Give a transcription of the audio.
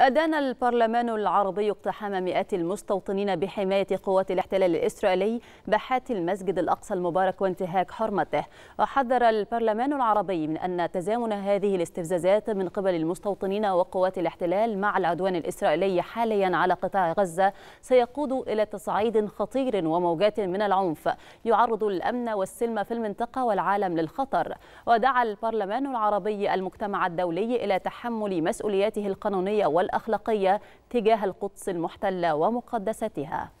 أدان البرلمان العربي اقتحام مئات المستوطنين بحماية قوات الاحتلال الإسرائيلي باحات المسجد الأقصى المبارك وانتهاك حرمته وحذر البرلمان العربي من أن تزامن هذه الاستفزازات من قبل المستوطنين وقوات الاحتلال مع العدوان الإسرائيلي حاليا على قطاع غزة سيقود إلى تصعيد خطير وموجات من العنف يعرض الأمن والسلم في المنطقة والعالم للخطر ودعا البرلمان العربي المجتمع الدولي إلى تحمل مسؤولياته القانونية وال الأخلاقية تجاه القدس المحتلة ومقدستها